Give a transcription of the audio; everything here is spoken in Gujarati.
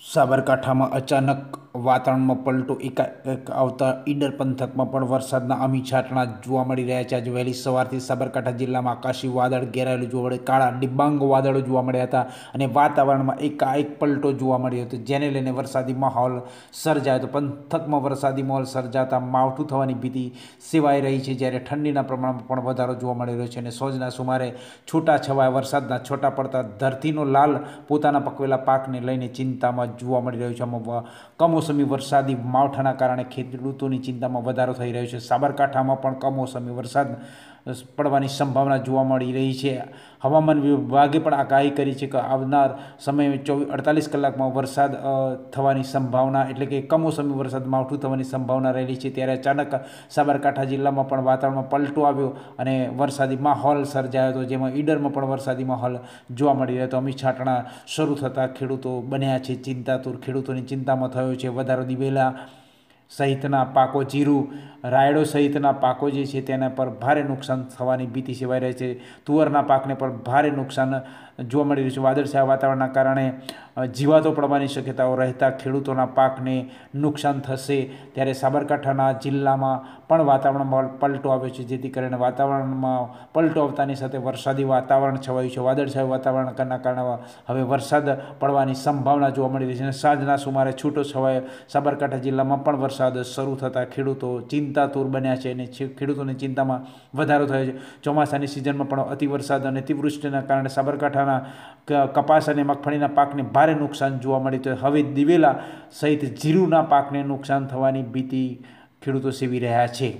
સાબરકાંઠામાં અચાનક વાતાવરણમાં પલટો એક આવતા ઈડર પંથકમાં પણ વરસાદના અમી છાંટણા જોવા મળી રહ્યા છે આજે વહેલી સવારથી સાબરકાંઠા જિલ્લામાં આકાશી વાદળ ઘેરાયેલું જોવા મળે કાળા ડિબાંગ વાદળો જોવા મળ્યા હતા અને વાતાવરણમાં એકાએક પલટો જોવા મળ્યો હતો જેને લઈને વરસાદી માહોલ સર્જાયો હતો પંથકમાં વરસાદી માહોલ સર્જાતા માવઠું થવાની ભીતિ સેવાઈ રહી છે જ્યારે ઠંડીના પ્રમાણમાં પણ વધારો જોવા મળી રહ્યો છે અને સોજના સુમારે છૂટાછવાયા વરસાદના છોટા પડતા ધરતીનો લાલ પોતાના પકવેલા પાકને લઈને ચિંતામાં જોવા મળી રહ્યો છે કમો કમોસમી વરસાદી માવઠાના કારણે ખેડૂતોની ચિંતામાં વધારો થઈ રહ્યો છે સાબરકાંઠામાં પણ કમોસમી વરસાદ પડવાની સંભાવના જોવા મળી રહી છે હવામાન વિભાગે પણ આગાહી કરી છે કે આવનાર સમયે ચોવીસ અડતાલીસ કલાકમાં વરસાદ થવાની સંભાવના એટલે કે કમોસમી વરસાદ માવઠું થવાની સંભાવના રહેલી છે ત્યારે અચાનક સાબરકાંઠા જિલ્લામાં પણ વાતાવરણમાં પલટો આવ્યો અને વરસાદી માહોલ સર્જાયો હતો જેમાં ઈડરમાં પણ વરસાદી માહોલ જોવા મળી રહ્યો હતો અમી છાંટણા શરૂ થતાં ખેડૂતો બન્યા છે ચિંતાતુર ખેડૂતોની ચિંતામાં થયો છે વધારો દિવેલા સહિતના પાકો જીરું રાયડો સહિતના પાકો જે છે તેના પર ભારે નુકસાન થવાની ભીતિ સેવાઈ રહે છે તુવરના પાકને પણ ભારે નુકસાન જોવા મળી રહ્યું છે વાદળછાયા વાતાવરણના કારણે જીવાતો પડવાની શક્યતાઓ રહેતા ખેડૂતોના પાકને નુકસાન થશે ત્યારે સાબરકાંઠાના જિલ્લામાં પણ વાતાવરણમાં પલટો આવ્યો છે જેથી કરીને વાતાવરણમાં પલટો આવતાની સાથે વરસાદી વાતાવરણ છવાયું છે વાદળછાયું વાતાવરણના કારણે હવે વરસાદ પડવાની સંભાવના જોવા મળી રહી છે અને સાંજના સુમારે છૂટો છવાયો સાબરકાંઠા જિલ્લામાં પણ વરસાદ શરૂ થતાં ખેડૂતો ચિંતાતુર બન્યા છે અને ખેડૂતોની ચિંતામાં વધારો થયો છે ચોમાસાની સિઝનમાં પણ અતિવરસાદ અને અતિવૃષ્ટિના કારણે સાબરકાંઠાના ચોમાસાના કપાસ અને મગફળીના પાકને ભારે નુકસાન જોવા મળ્યું તો હવે દિવેલા સહિત જીરુના પાકને નુકસાન થવાની ભીતિ ખેડૂતો સેવી રહ્યા છે